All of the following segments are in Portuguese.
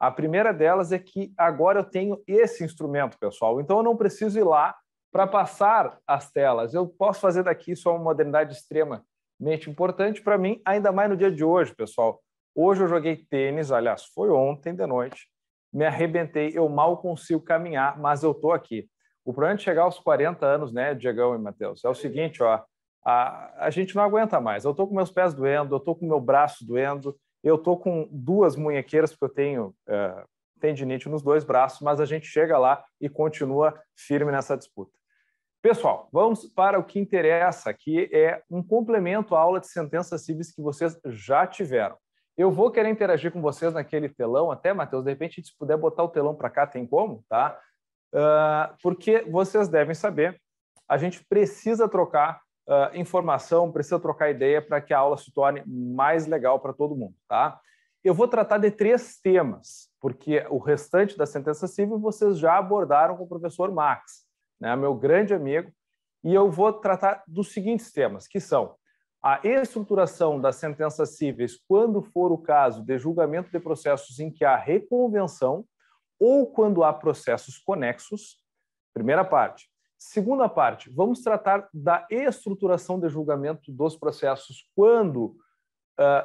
A primeira delas é que agora eu tenho esse instrumento, pessoal. Então eu não preciso ir lá para passar as telas. Eu posso fazer daqui, isso é uma modernidade extremamente importante para mim, ainda mais no dia de hoje, pessoal. Hoje eu joguei tênis, aliás, foi ontem de noite, me arrebentei, eu mal consigo caminhar, mas eu estou aqui. O problema é de chegar aos 40 anos, né, Diegão e Matheus, é o seguinte, ó, a, a gente não aguenta mais. Eu estou com meus pés doendo, eu estou com meu braço doendo, eu tô com duas munhequeiras, porque eu tenho é, tendinite nos dois braços, mas a gente chega lá e continua firme nessa disputa. Pessoal, vamos para o que interessa, que é um complemento à aula de sentenças cíveis que vocês já tiveram. Eu vou querer interagir com vocês naquele telão, até, Matheus, de repente, se puder botar o telão para cá, tem como, tá? Uh, porque vocês devem saber, a gente precisa trocar uh, informação, precisa trocar ideia para que a aula se torne mais legal para todo mundo, tá? Eu vou tratar de três temas, porque o restante da sentença civil vocês já abordaram com o professor Max, né, meu grande amigo, e eu vou tratar dos seguintes temas, que são a estruturação das sentenças cíveis quando for o caso de julgamento de processos em que há reconvenção ou quando há processos conexos, primeira parte. Segunda parte, vamos tratar da estruturação de julgamento dos processos quando uh,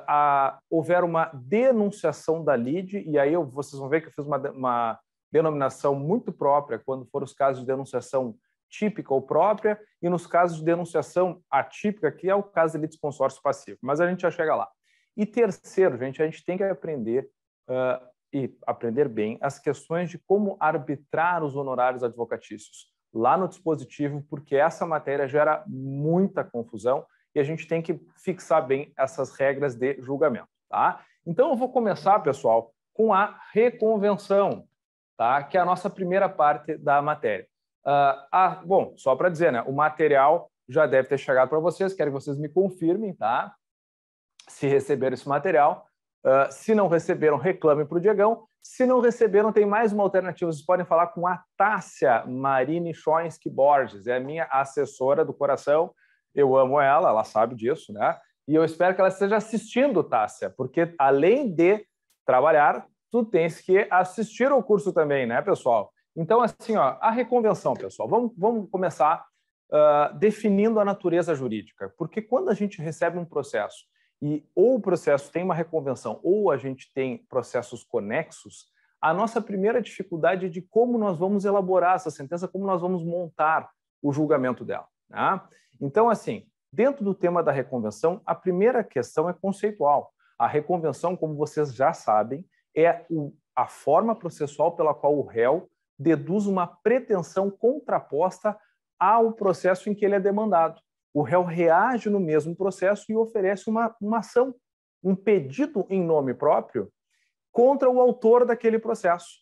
a, houver uma denunciação da lide, e aí eu, vocês vão ver que eu fiz uma, uma denominação muito própria quando for os casos de denunciação típica ou própria, e nos casos de denunciação atípica, que é o caso de litisconsórcio consórcio passivo. Mas a gente já chega lá. E terceiro, gente, a gente tem que aprender uh, e aprender bem as questões de como arbitrar os honorários advocatícios lá no dispositivo, porque essa matéria gera muita confusão e a gente tem que fixar bem essas regras de julgamento, tá? Então eu vou começar, pessoal, com a reconvenção, tá? Que é a nossa primeira parte da matéria. Uh, ah, bom, só para dizer, né? O material já deve ter chegado para vocês. Quero que vocês me confirmem, tá? Se receberam esse material. Uh, se não receberam, reclame para o Diegão. Se não receberam, tem mais uma alternativa. Vocês podem falar com a Tássia Marini Schoensky Borges, é a minha assessora do coração. Eu amo ela, ela sabe disso, né? E eu espero que ela esteja assistindo, Tássia, porque além de trabalhar, tu tens que assistir o curso também, né, pessoal? Então, assim, ó, a reconvenção, pessoal, vamos, vamos começar uh, definindo a natureza jurídica, porque quando a gente recebe um processo e ou o processo tem uma reconvenção ou a gente tem processos conexos, a nossa primeira dificuldade é de como nós vamos elaborar essa sentença, como nós vamos montar o julgamento dela. Né? Então, assim, dentro do tema da reconvenção, a primeira questão é conceitual. A reconvenção, como vocês já sabem, é a forma processual pela qual o réu deduz uma pretensão contraposta ao processo em que ele é demandado o réu reage no mesmo processo e oferece uma, uma ação, um pedido em nome próprio contra o autor daquele processo.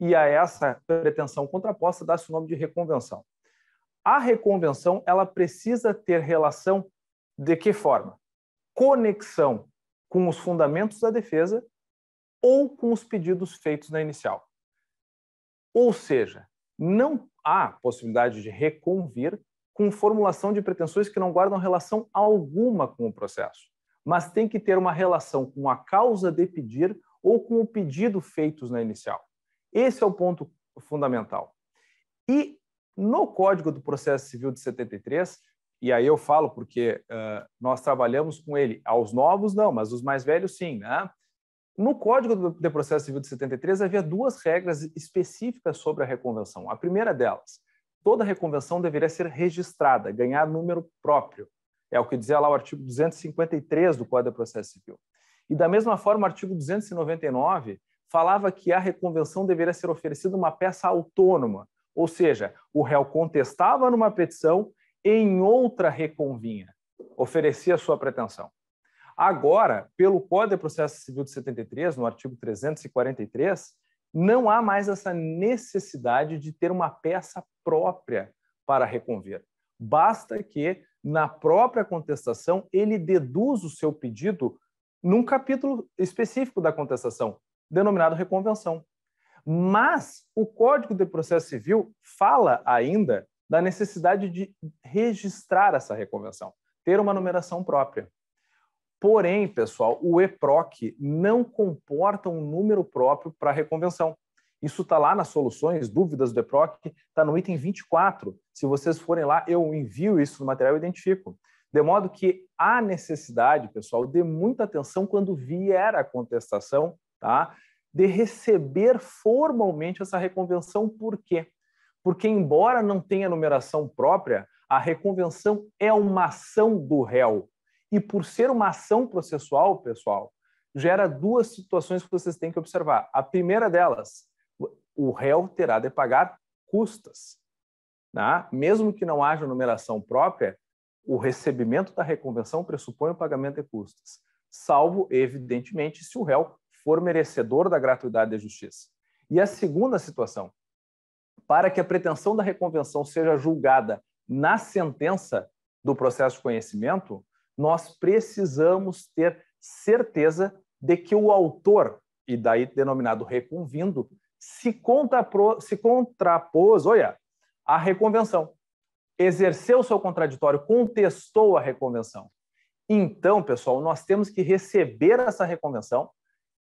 E a essa pretensão contraposta dá-se o nome de reconvenção. A reconvenção ela precisa ter relação de que forma? Conexão com os fundamentos da defesa ou com os pedidos feitos na inicial. Ou seja, não há possibilidade de reconvir com formulação de pretensões que não guardam relação alguma com o processo, mas tem que ter uma relação com a causa de pedir ou com o pedido feitos na inicial. Esse é o ponto fundamental. E no Código do Processo Civil de 73, e aí eu falo porque uh, nós trabalhamos com ele, aos novos não, mas os mais velhos sim, né? No Código de Processo Civil de 73 havia duas regras específicas sobre a reconvenção. A primeira delas, toda reconvenção deveria ser registrada, ganhar número próprio. É o que dizia lá o artigo 253 do Código de Processo Civil. E da mesma forma, o artigo 299 falava que a reconvenção deveria ser oferecida uma peça autônoma, ou seja, o réu contestava numa petição e em outra reconvinha, oferecia sua pretensão. Agora, pelo Código de Processo Civil de 73, no artigo 343, não há mais essa necessidade de ter uma peça própria para reconver. Basta que, na própria contestação, ele deduz o seu pedido num capítulo específico da contestação, denominado reconvenção. Mas o Código de Processo Civil fala ainda da necessidade de registrar essa reconvenção, ter uma numeração própria. Porém, pessoal, o EPROC não comporta um número próprio para reconvenção. Isso está lá nas soluções, dúvidas do EPROC, está no item 24. Se vocês forem lá, eu envio isso no material e identifico. De modo que há necessidade, pessoal, de muita atenção quando vier a contestação, tá? de receber formalmente essa reconvenção. Por quê? Porque, embora não tenha numeração própria, a reconvenção é uma ação do réu e por ser uma ação processual, pessoal, gera duas situações que vocês têm que observar. A primeira delas, o réu terá de pagar custas. Né? Mesmo que não haja numeração própria, o recebimento da reconvenção pressupõe o pagamento de custas, salvo, evidentemente, se o réu for merecedor da gratuidade da justiça. E a segunda situação, para que a pretensão da reconvenção seja julgada na sentença do processo de conhecimento, nós precisamos ter certeza de que o autor, e daí denominado reconvindo, se, contrapro, se contrapôs, olha, à reconvenção. Exerceu seu contraditório, contestou a reconvenção. Então, pessoal, nós temos que receber essa reconvenção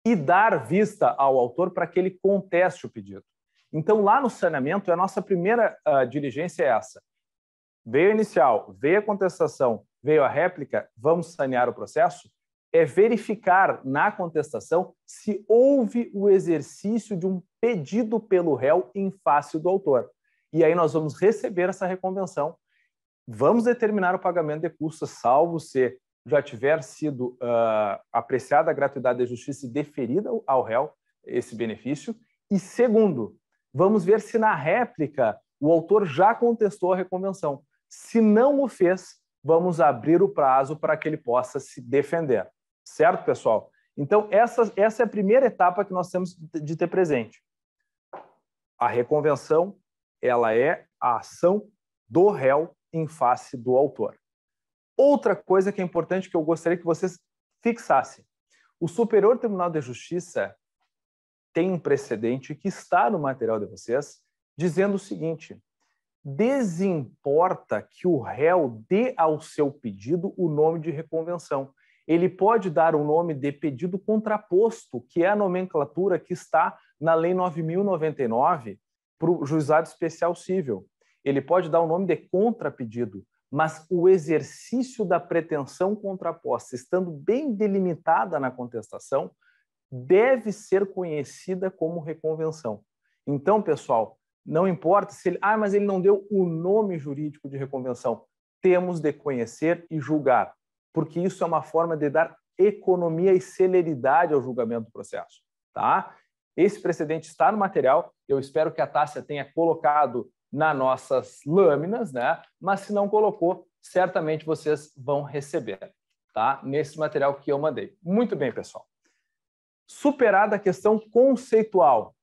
e dar vista ao autor para que ele conteste o pedido. Então, lá no saneamento, a nossa primeira uh, diligência é essa. Veio a inicial, veio a contestação, veio a réplica, vamos sanear o processo, é verificar na contestação se houve o exercício de um pedido pelo réu em face do autor. E aí nós vamos receber essa reconvenção, vamos determinar o pagamento de custas, salvo se já tiver sido uh, apreciada a gratuidade da justiça e deferida ao réu esse benefício. E segundo, vamos ver se na réplica o autor já contestou a reconvenção. Se não o fez, vamos abrir o prazo para que ele possa se defender. Certo, pessoal? Então, essa, essa é a primeira etapa que nós temos de ter presente. A reconvenção, ela é a ação do réu em face do autor. Outra coisa que é importante que eu gostaria que vocês fixassem. O Superior Tribunal de Justiça tem um precedente que está no material de vocês, dizendo o seguinte: desimporta que o réu dê ao seu pedido o nome de reconvenção. Ele pode dar o nome de pedido contraposto, que é a nomenclatura que está na Lei 9099 para o juizado especial civil. Ele pode dar o nome de contrapedido, mas o exercício da pretensão contraposta, estando bem delimitada na contestação, deve ser conhecida como reconvenção. Então, pessoal, não importa se ele. Ah, mas ele não deu o nome jurídico de reconvenção. Temos de conhecer e julgar, porque isso é uma forma de dar economia e celeridade ao julgamento do processo. Tá? Esse precedente está no material. Eu espero que a Tássia tenha colocado nas nossas lâminas, né? Mas se não colocou, certamente vocês vão receber, tá? Nesse material que eu mandei. Muito bem, pessoal. Superada a questão conceitual,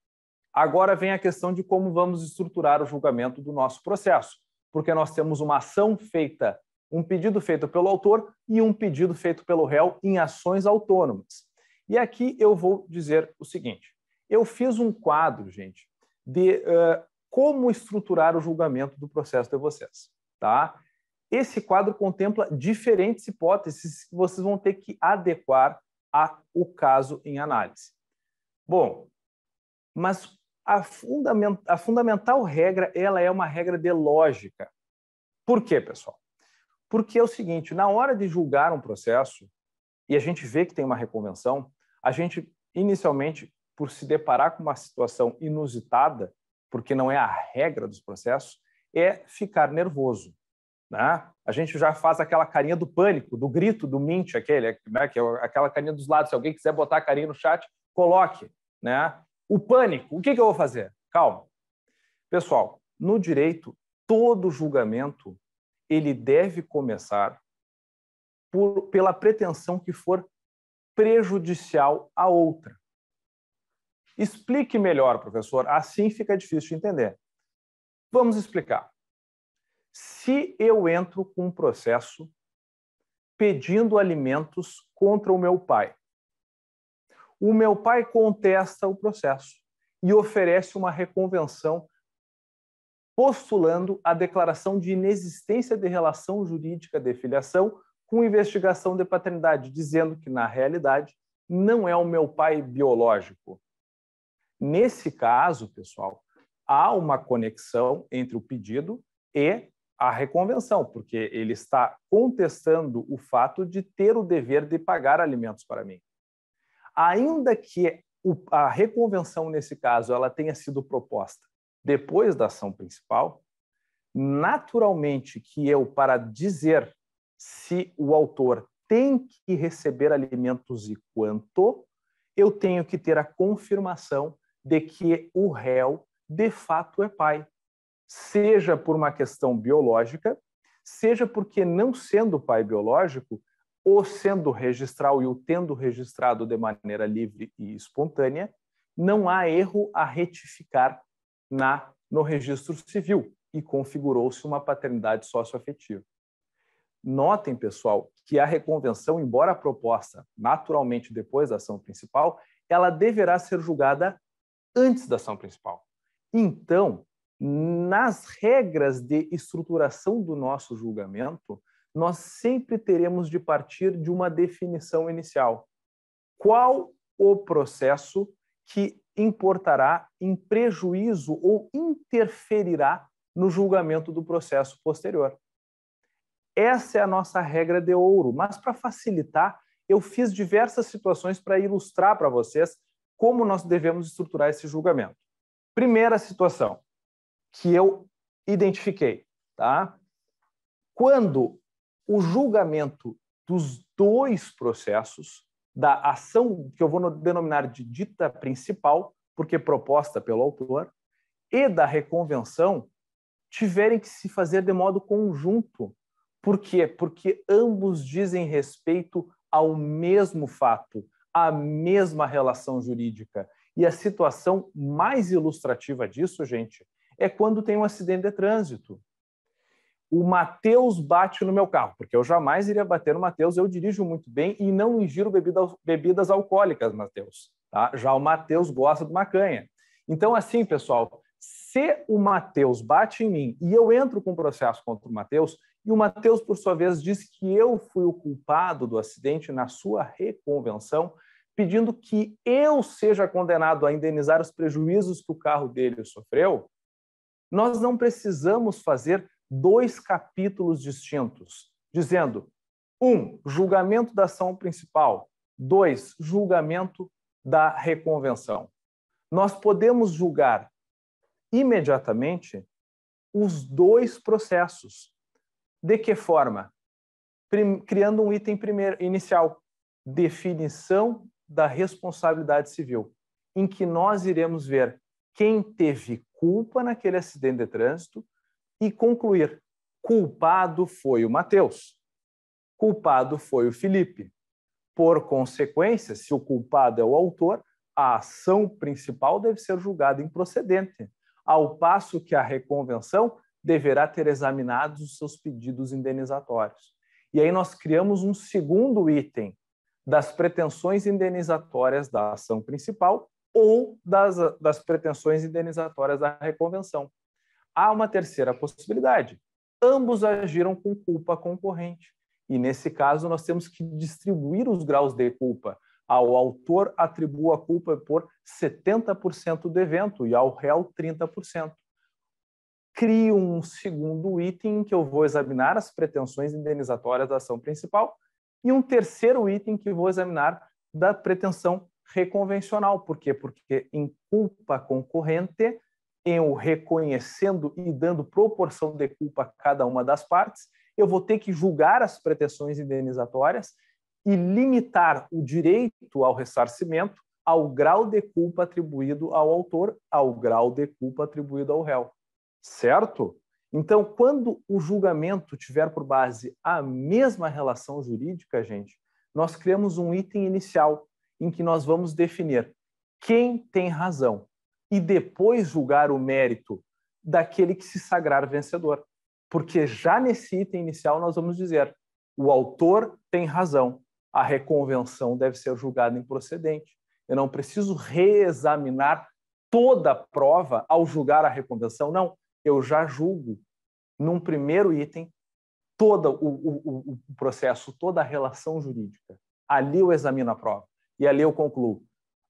Agora vem a questão de como vamos estruturar o julgamento do nosso processo, porque nós temos uma ação feita, um pedido feito pelo autor e um pedido feito pelo réu em ações autônomas. E aqui eu vou dizer o seguinte: eu fiz um quadro, gente, de uh, como estruturar o julgamento do processo de vocês, tá? Esse quadro contempla diferentes hipóteses que vocês vão ter que adequar ao caso em análise. Bom, mas a, fundament, a fundamental regra ela é uma regra de lógica. Por quê, pessoal? Porque é o seguinte, na hora de julgar um processo, e a gente vê que tem uma reconvenção, a gente, inicialmente, por se deparar com uma situação inusitada, porque não é a regra dos processos, é ficar nervoso. Né? A gente já faz aquela carinha do pânico, do grito, do mint, aquele, né? que é aquela carinha dos lados. Se alguém quiser botar a carinha no chat, coloque. Né? O pânico, o que, que eu vou fazer? Calma. Pessoal, no direito, todo julgamento ele deve começar por, pela pretensão que for prejudicial a outra. Explique melhor, professor, assim fica difícil de entender. Vamos explicar. Se eu entro com um processo pedindo alimentos contra o meu pai, o meu pai contesta o processo e oferece uma reconvenção postulando a declaração de inexistência de relação jurídica de filiação com investigação de paternidade, dizendo que, na realidade, não é o meu pai biológico. Nesse caso, pessoal, há uma conexão entre o pedido e a reconvenção, porque ele está contestando o fato de ter o dever de pagar alimentos para mim ainda que a reconvenção nesse caso ela tenha sido proposta depois da ação principal, naturalmente que eu para dizer se o autor tem que receber alimentos e quanto, eu tenho que ter a confirmação de que o réu de fato é pai, seja por uma questão biológica, seja porque não sendo pai biológico, o sendo registral e o tendo registrado de maneira livre e espontânea, não há erro a retificar na no registro civil e configurou-se uma paternidade socioafetiva. Notem, pessoal, que a reconvenção, embora proposta naturalmente depois da ação principal, ela deverá ser julgada antes da ação principal. Então, nas regras de estruturação do nosso julgamento, nós sempre teremos de partir de uma definição inicial. Qual o processo que importará em prejuízo ou interferirá no julgamento do processo posterior? Essa é a nossa regra de ouro, mas para facilitar, eu fiz diversas situações para ilustrar para vocês como nós devemos estruturar esse julgamento. Primeira situação que eu identifiquei, tá? Quando o julgamento dos dois processos, da ação que eu vou denominar de dita principal, porque é proposta pelo autor, e da reconvenção, tiverem que se fazer de modo conjunto. Por quê? Porque ambos dizem respeito ao mesmo fato, à mesma relação jurídica. E a situação mais ilustrativa disso, gente, é quando tem um acidente de trânsito o Matheus bate no meu carro, porque eu jamais iria bater no Matheus, eu dirijo muito bem e não ingiro bebida, bebidas alcoólicas, Matheus. Tá? Já o Matheus gosta de macanha. Então, assim, pessoal, se o Matheus bate em mim e eu entro com processo contra o Matheus, e o Matheus, por sua vez, diz que eu fui o culpado do acidente na sua reconvenção, pedindo que eu seja condenado a indenizar os prejuízos que o carro dele sofreu, nós não precisamos fazer dois capítulos distintos, dizendo: um, julgamento da ação principal, dois, julgamento da reconvenção. Nós podemos julgar imediatamente os dois processos. De que forma? criando um item primeiro, inicial, definição da responsabilidade civil, em que nós iremos ver quem teve culpa naquele acidente de trânsito e concluir: culpado foi o Mateus, culpado foi o Felipe. Por consequência, se o culpado é o autor, a ação principal deve ser julgada improcedente, ao passo que a reconvenção deverá ter examinado os seus pedidos indenizatórios. E aí nós criamos um segundo item das pretensões indenizatórias da ação principal ou das, das pretensões indenizatórias da reconvenção. Há uma terceira possibilidade. Ambos agiram com culpa concorrente. E nesse caso, nós temos que distribuir os graus de culpa. Ao ah, autor, atribua a culpa por 70% do evento e ao réu, 30%. Crio um segundo item em que eu vou examinar as pretensões indenizatórias da ação principal e um terceiro item que vou examinar da pretensão reconvencional. Por quê? Porque em culpa concorrente eu reconhecendo e dando proporção de culpa a cada uma das partes, eu vou ter que julgar as pretensões indenizatórias e limitar o direito ao ressarcimento ao grau de culpa atribuído ao autor, ao grau de culpa atribuído ao réu. Certo? Então, quando o julgamento tiver por base a mesma relação jurídica, gente, nós criamos um item inicial em que nós vamos definir quem tem razão, e depois julgar o mérito daquele que se sagrar vencedor. Porque já nesse item inicial nós vamos dizer: o autor tem razão, a reconvenção deve ser julgada improcedente. Eu não preciso reexaminar toda a prova ao julgar a reconvenção, não. Eu já julgo, num primeiro item, todo o, o, o processo, toda a relação jurídica. Ali eu examino a prova. E ali eu concluo: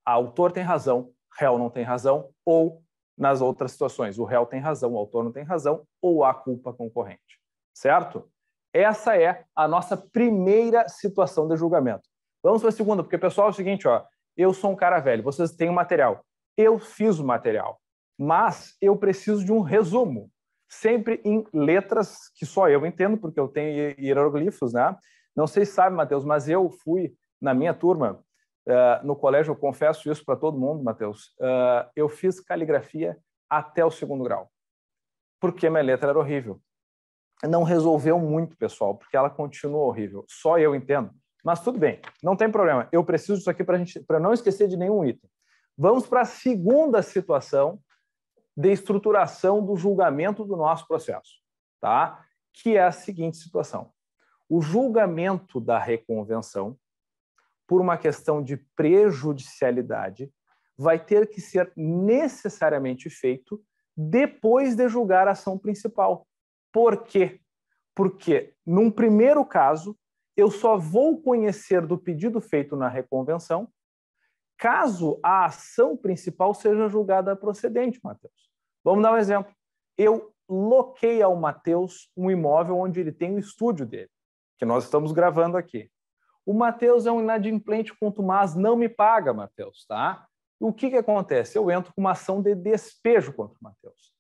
a autor tem razão, réu não tem razão, ou nas outras situações, o réu tem razão, o autor não tem razão, ou há culpa concorrente. Certo? Essa é a nossa primeira situação de julgamento. Vamos para a segunda, porque, pessoal, é o seguinte, ó, eu sou um cara velho, vocês têm o material. Eu fiz o material, mas eu preciso de um resumo, sempre em letras que só eu entendo, porque eu tenho hieroglifos, né? Não sei se sabe, Matheus, mas eu fui, na minha turma, ah, no colégio, eu confesso isso para todo mundo, Matheus, uh, ah, eu fiz caligrafia até o segundo grau, porque minha letra era horrível. Não resolveu muito, pessoal, porque ela continua horrível. Só eu entendo. Mas tudo bem, não tem problema. Eu preciso disso aqui para não esquecer de nenhum item. Vamos para a segunda situação de estruturação do julgamento do nosso processo, tá? que é a seguinte situação. O julgamento da reconvenção por uma questão de prejudicialidade, vai ter que ser necessariamente feito depois de julgar a ação principal. Por quê? Porque, num primeiro caso, eu só vou conhecer do pedido feito na reconvenção caso a ação principal seja julgada procedente, Matheus. Vamos dar um exemplo. Eu loquei ao Matheus um imóvel onde ele tem o estúdio dele, que nós estamos gravando aqui. O Matheus é um inadimplente mas não me paga, Matheus, tá? O que, que acontece? Eu entro com uma ação de despejo contra o Matheus.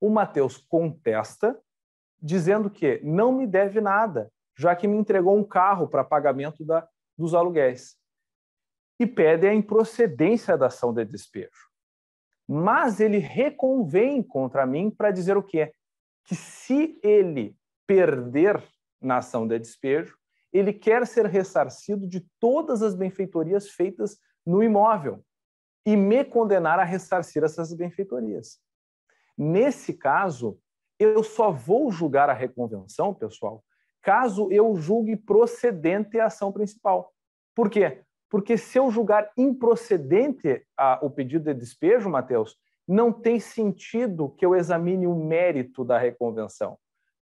O Matheus contesta, dizendo que não me deve nada, já que me entregou um carro para pagamento da, dos aluguéis. E pede a improcedência da ação de despejo. Mas ele reconvém contra mim para dizer o quê? Que se ele perder na ação de despejo, ele quer ser ressarcido de todas as benfeitorias feitas no imóvel e me condenar a ressarcir essas benfeitorias. Nesse caso, eu só vou julgar a reconvenção, pessoal, caso eu julgue procedente a ação principal. Por quê? Porque se eu julgar improcedente a, o pedido de despejo, Mateus, não tem sentido que eu examine o mérito da reconvenção,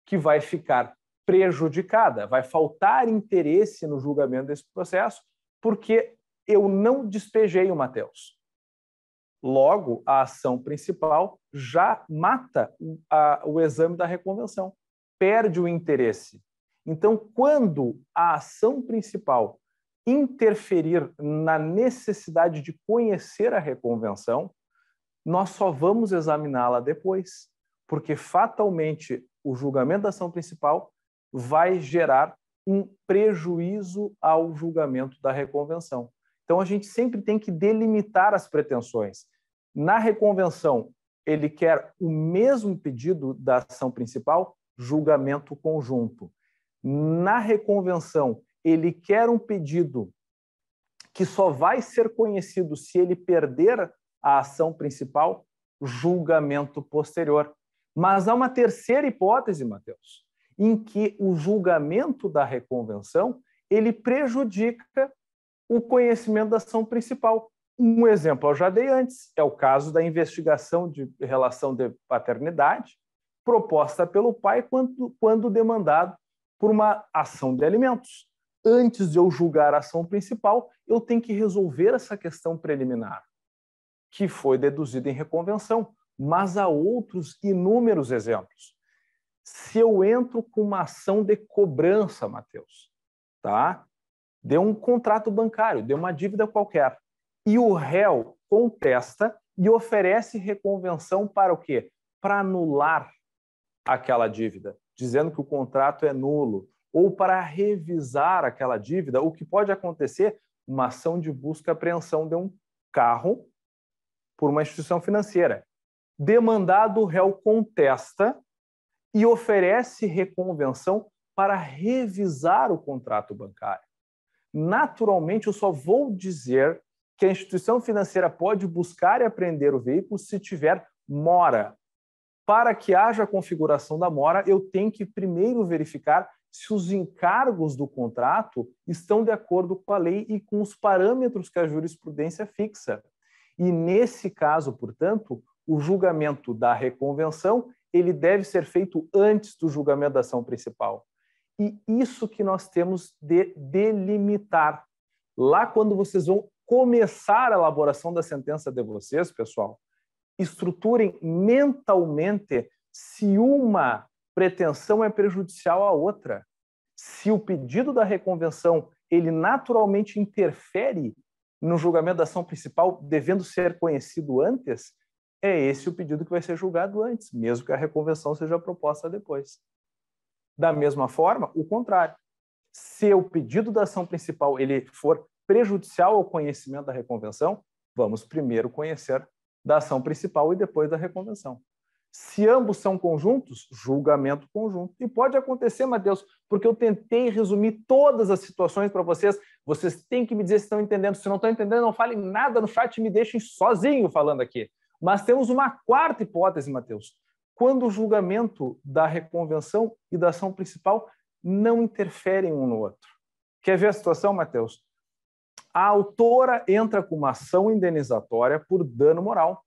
que vai ficar prejudicada, vai faltar interesse no julgamento desse processo, porque eu não despejei o Mateus. Logo, a ação principal já mata a, o exame da reconvenção, perde o interesse. Então, quando a ação principal interferir na necessidade de conhecer a reconvenção, nós só vamos examiná-la depois, porque fatalmente o julgamento da ação principal vai gerar um prejuízo ao julgamento da reconvenção. Então, a gente sempre tem que delimitar as pretensões. Na reconvenção, ele quer o mesmo pedido da ação principal, julgamento conjunto. Na reconvenção, ele quer um pedido que só vai ser conhecido se ele perder a ação principal, julgamento posterior. Mas há uma terceira hipótese, Matheus, em que o julgamento da reconvenção ele prejudica o conhecimento da ação principal. Um exemplo eu já dei antes, é o caso da investigação de relação de paternidade proposta pelo pai quando, quando demandado por uma ação de alimentos. Antes de eu julgar a ação principal, eu tenho que resolver essa questão preliminar, que foi deduzida em reconvenção, mas há outros inúmeros exemplos se eu entro com uma ação de cobrança, Matheus, tá? De um contrato bancário, de uma dívida qualquer, e o réu contesta e oferece reconvenção para o quê? Para anular aquela dívida, dizendo que o contrato é nulo, ou para revisar aquela dívida, o que pode acontecer? Uma ação de busca e apreensão de um carro por uma instituição financeira. Demandado, o réu contesta e oferece reconvenção para revisar o contrato bancário. Naturalmente, eu só vou dizer que a instituição financeira pode buscar e apreender o veículo se tiver mora. Para que haja a configuração da mora, eu tenho que primeiro verificar se os encargos do contrato estão de acordo com a lei e com os parâmetros que a jurisprudência fixa. E nesse caso, portanto, o julgamento da reconvenção ele deve ser feito antes do julgamento da ação principal. E isso que nós temos de delimitar. Lá, quando vocês vão começar a elaboração da sentença de vocês, pessoal, estruturem mentalmente se uma pretensão é prejudicial à outra. Se o pedido da reconvenção ele naturalmente interfere no julgamento da ação principal, devendo ser conhecido antes, é esse o pedido que vai ser julgado antes, mesmo que a reconvenção seja proposta depois. Da mesma forma, o contrário. Se o pedido da ação principal ele for prejudicial ao conhecimento da reconvenção, vamos primeiro conhecer da ação principal e depois da reconvenção. Se ambos são conjuntos, julgamento conjunto. E pode acontecer, Matheus, porque eu tentei resumir todas as situações para vocês. Vocês têm que me dizer se estão entendendo. Se não estão entendendo, não falem nada no chat e me deixem sozinho falando aqui. Mas temos uma quarta hipótese, Mateus, quando o julgamento da reconvenção e da ação principal não interferem um no outro. Quer ver a situação, Mateus? A autora entra com uma ação indenizatória por dano moral,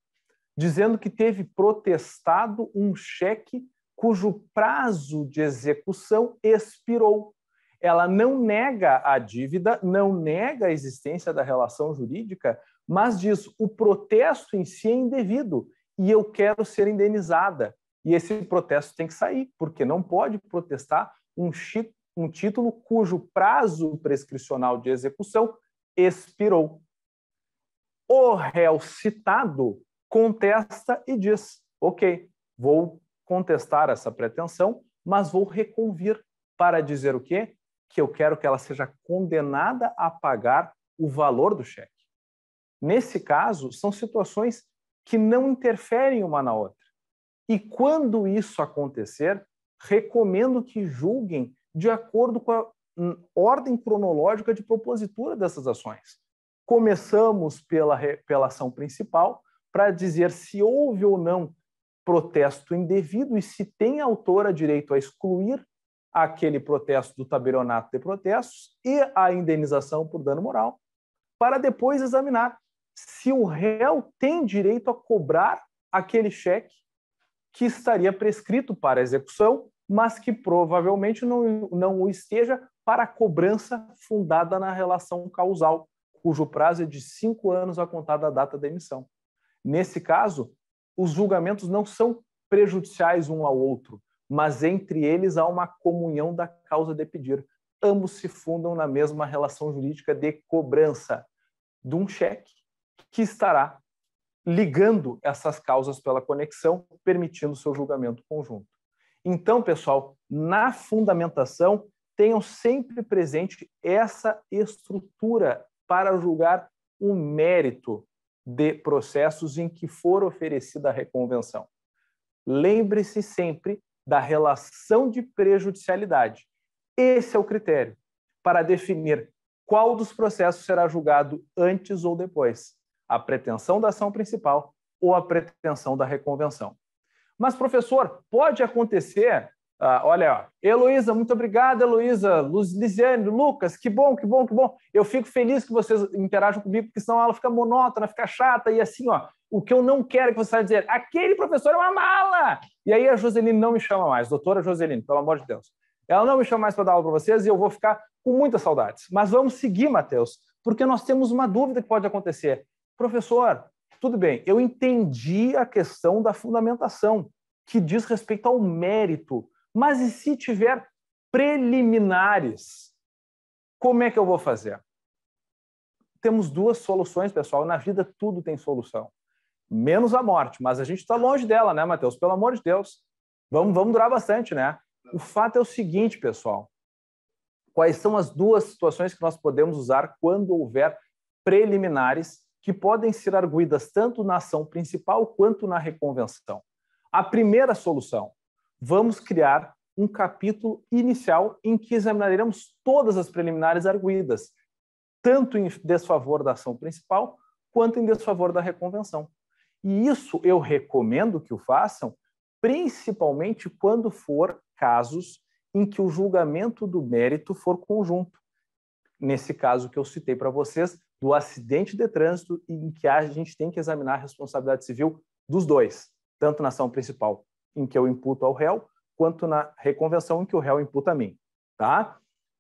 dizendo que teve protestado um cheque cujo prazo de execução expirou. Ela não nega a dívida, não nega a existência da relação jurídica, mas diz o protesto em si é indevido e eu quero ser indenizada. E esse protesto tem que sair, porque não pode protestar um, um título cujo prazo prescricional de execução expirou. O réu citado contesta e diz: ok, vou contestar essa pretensão, mas vou reconvir para dizer o quê? Que eu quero que ela seja condenada a pagar o valor do cheque. Nesse caso, são situações que não interferem uma na outra. E quando isso acontecer, recomendo que julguem de acordo com a hum, ordem cronológica de propositura dessas ações. Começamos pela, pela ação principal para dizer se houve ou não protesto indevido e se tem autor a direito a excluir aquele protesto do tabelionato de protestos e a indenização por dano moral, para depois examinar se o réu tem direito a cobrar aquele cheque que estaria prescrito para execução, mas que provavelmente não, não o esteja para a cobrança fundada na relação causal, cujo prazo é de cinco anos a contar da data da emissão. Nesse caso, os julgamentos não são prejudiciais um ao outro, mas entre eles há uma comunhão da causa de pedir. Ambos se fundam na mesma relação jurídica de cobrança de um cheque que estará ligando essas causas pela conexão, permitindo seu julgamento conjunto. Então, pessoal, na fundamentação, tenham sempre presente essa estrutura para julgar o mérito de processos em que for oferecida a reconvenção. Lembre-se sempre da relação de prejudicialidade. Esse é o critério para definir qual dos processos será julgado antes ou depois a pretensão da ação principal ou a pretensão da reconvenção. Mas, professor, pode acontecer. Ah, olha, Heloísa, muito obrigada, Heloísa, Lisiane, Lucas, que bom, que bom, que bom. Eu fico feliz que vocês interajam comigo, porque senão ela fica monótona, fica chata, e assim, ó, o que eu não quero é que você vai dizer, aquele professor é uma mala! E aí a Joseline não me chama mais, doutora Joseline, pelo amor de Deus. Ela não me chama mais para dar aula para vocês e eu vou ficar com muitas saudades. Mas vamos seguir, Matheus, porque nós temos uma dúvida que pode acontecer. Professor, tudo bem, eu entendi a questão da fundamentação, que diz respeito ao mérito, mas e se tiver preliminares? Como é que eu vou fazer? Temos duas soluções, pessoal. Na vida tudo tem solução, menos a morte, mas a gente está longe dela, né, Matheus? Pelo amor de Deus. Vamos, vamos durar bastante, né? O fato é o seguinte, pessoal: quais são as duas situações que nós podemos usar quando houver preliminares que podem ser arguídas tanto na ação principal quanto na reconvenção. A primeira solução, vamos criar um capítulo inicial em que examinaremos todas as preliminares arguídas, tanto em desfavor da ação principal quanto em desfavor da reconvenção. E isso eu recomendo que o façam, principalmente quando for casos em que o julgamento do mérito for conjunto. Nesse caso que eu citei para vocês, do acidente de trânsito em que a gente tem que examinar a responsabilidade civil dos dois, tanto na ação principal, em que eu imputo ao réu, quanto na reconvenção, em que o réu imputa a mim. Tá?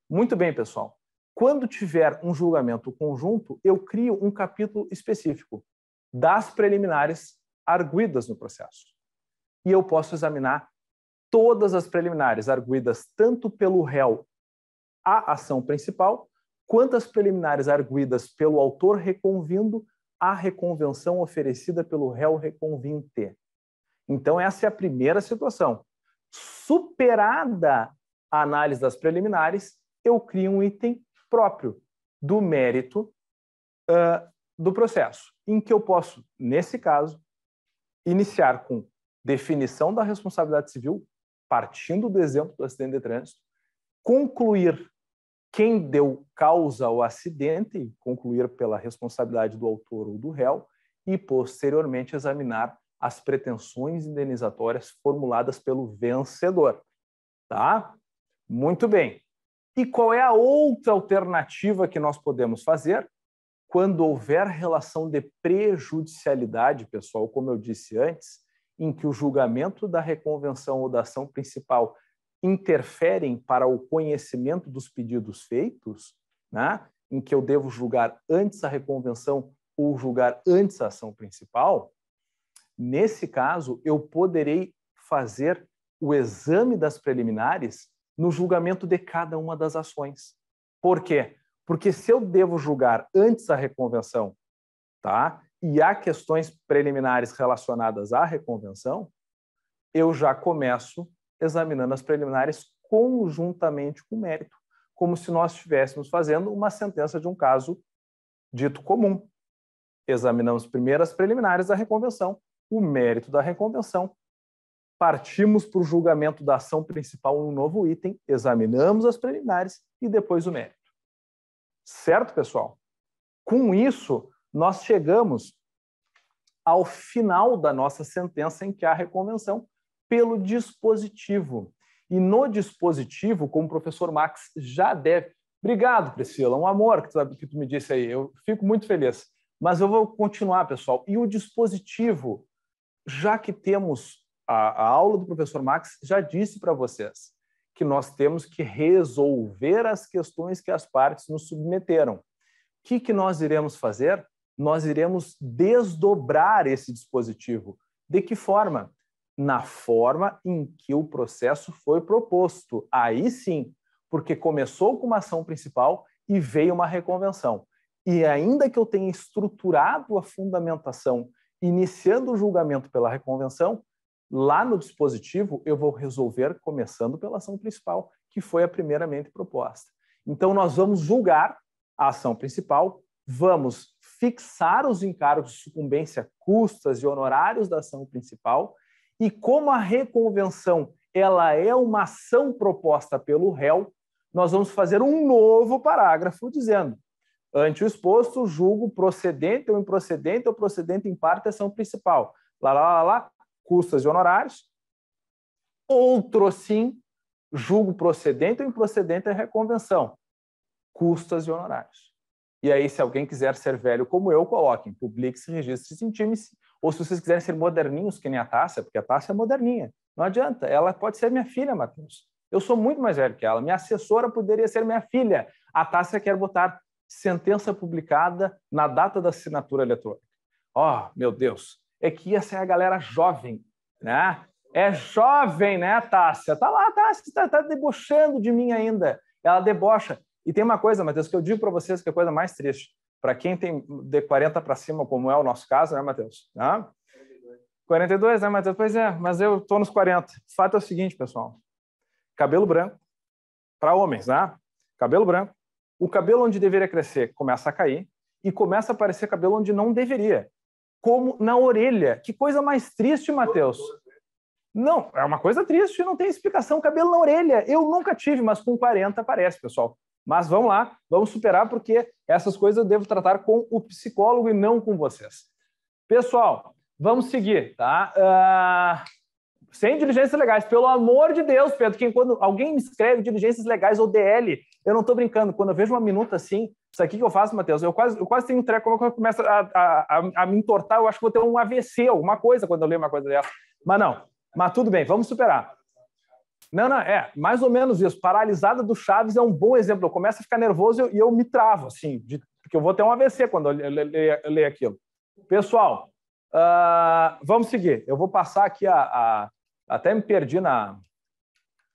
Muito bem, pessoal. Quando tiver um julgamento conjunto, eu crio um capítulo específico das preliminares arguidas no processo. E eu posso examinar todas as preliminares arguidas tanto pelo réu à ação principal, quantas preliminares arguídas pelo autor reconvindo à reconvenção oferecida pelo réu reconvinte. Então, essa é a primeira situação. Superada a análise das preliminares, eu crio um item próprio do mérito uh, do processo, em que eu posso, nesse caso, iniciar com definição da responsabilidade civil, partindo do exemplo do acidente de trânsito, concluir quem deu causa ao acidente concluir pela responsabilidade do autor ou do réu e, posteriormente, examinar as pretensões indenizatórias formuladas pelo vencedor. Tá? Muito bem. E qual é a outra alternativa que nós podemos fazer? Quando houver relação de prejudicialidade, pessoal, como eu disse antes, em que o julgamento da reconvenção ou da ação principal interferem para o conhecimento dos pedidos feitos, né, em que eu devo julgar antes a reconvenção ou julgar antes a ação principal, nesse caso, eu poderei fazer o exame das preliminares no julgamento de cada uma das ações. Por quê? Porque se eu devo julgar antes a reconvenção, tá? E há questões preliminares relacionadas à reconvenção, eu já começo examinando as preliminares conjuntamente com o mérito, como se nós estivéssemos fazendo uma sentença de um caso dito comum. Examinamos primeiro as preliminares da reconvenção, o mérito da reconvenção. Partimos para o julgamento da ação principal um novo item, examinamos as preliminares e depois o mérito. Certo, pessoal? Com isso, nós chegamos ao final da nossa sentença em que há reconvenção, pelo dispositivo. E no dispositivo, como o professor Max já deve. Obrigado, Priscila, um amor que tu, que tu me disse aí. Eu fico muito feliz. Mas eu vou continuar, pessoal. E o dispositivo, já que temos a, a aula do professor Max, já disse para vocês que nós temos que resolver as questões que as partes nos submeteram. O que, que nós iremos fazer? Nós iremos desdobrar esse dispositivo. De que forma? na forma em que o processo foi proposto. Aí sim, porque começou com uma ação principal e veio uma reconvenção. E ainda que eu tenha estruturado a fundamentação, iniciando o julgamento pela reconvenção, lá no dispositivo eu vou resolver começando pela ação principal, que foi a primeiramente proposta. Então nós vamos julgar a ação principal, vamos fixar os encargos de sucumbência, custas e honorários da ação principal e como a reconvenção ela é uma ação proposta pelo réu, nós vamos fazer um novo parágrafo dizendo: ante o exposto, julgo procedente ou improcedente ou procedente em parte ação principal. Lá, lá, lá, lá, custas e honorários. Outro sim, julgo procedente ou improcedente é reconvenção, custas e honorários. E aí, se alguém quiser ser velho como eu, coloquem, publique-se, registre-se, intime-se, ou se vocês quiserem ser moderninhos, que nem a Tássia, porque a Tássia é moderninha. Não adianta, ela pode ser minha filha, Matheus. Eu sou muito mais velho que ela. Minha assessora poderia ser minha filha. A Tássia quer botar sentença publicada na data da assinatura eletrônica. Oh, meu Deus, é que essa é a galera jovem, né? É jovem, né, Tássia? Tá lá, Tássia, tá, tá debochando de mim ainda. Ela debocha. E tem uma coisa, Matheus, que eu digo para vocês que é a coisa mais triste. Para quem tem de 40 para cima, como é o nosso caso, né, Matheus? Ah? 42, né, Matheus? Pois é, mas eu estou nos 40. O fato é o seguinte, pessoal. Cabelo branco, para homens, né? Cabelo branco. O cabelo onde deveria crescer começa a cair e começa a aparecer cabelo onde não deveria, como na orelha. Que coisa mais triste, Matheus. Não, é uma coisa triste, não tem explicação. Cabelo na orelha. Eu nunca tive, mas com 40 aparece, pessoal. Mas vamos lá, vamos superar, porque essas coisas eu devo tratar com o psicólogo e não com vocês. Pessoal, vamos seguir, tá? Uh, sem diligências legais, pelo amor de Deus, Pedro, quem, quando alguém me escreve diligências legais ou DL, eu não estou brincando, quando eu vejo uma minuta assim, isso aqui que eu faço, Matheus, eu quase, eu quase tenho um treco, quando eu começo a, a, a, a me entortar, eu acho que vou ter um AVC, alguma coisa, quando eu ler uma coisa dessa. Mas não, mas tudo bem, vamos superar. Não, não, é, mais ou menos isso. Paralisada do Chaves é um bom exemplo. Eu começo a ficar nervoso e eu, me travo, assim, de, porque eu vou ter um AVC quando eu ler aquilo. Pessoal, uh, vamos seguir. Eu vou passar aqui a, a. até me perdi na,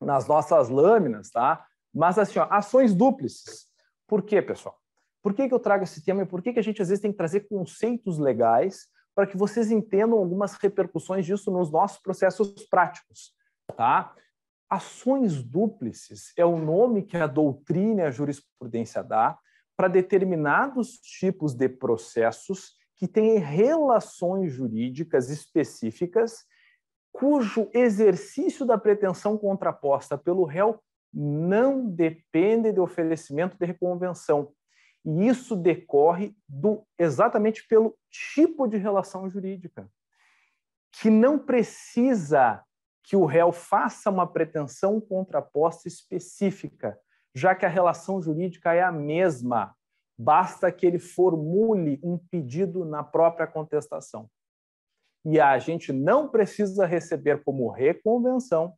nas nossas lâminas, tá? Mas, assim, ó, ações dúplices. Por quê, pessoal? Por que, que eu trago esse tema e por que, que a gente às vezes tem que trazer conceitos legais para que vocês entendam algumas repercussões disso nos nossos processos práticos, tá? Ações dúplices é o nome que a doutrina e a jurisprudência dá para determinados tipos de processos que têm relações jurídicas específicas, cujo exercício da pretensão contraposta pelo réu não depende de oferecimento de reconvenção. E isso decorre do exatamente pelo tipo de relação jurídica, que não precisa que o réu faça uma pretensão contraposta específica, já que a relação jurídica é a mesma, basta que ele formule um pedido na própria contestação. E a gente não precisa receber como reconvenção,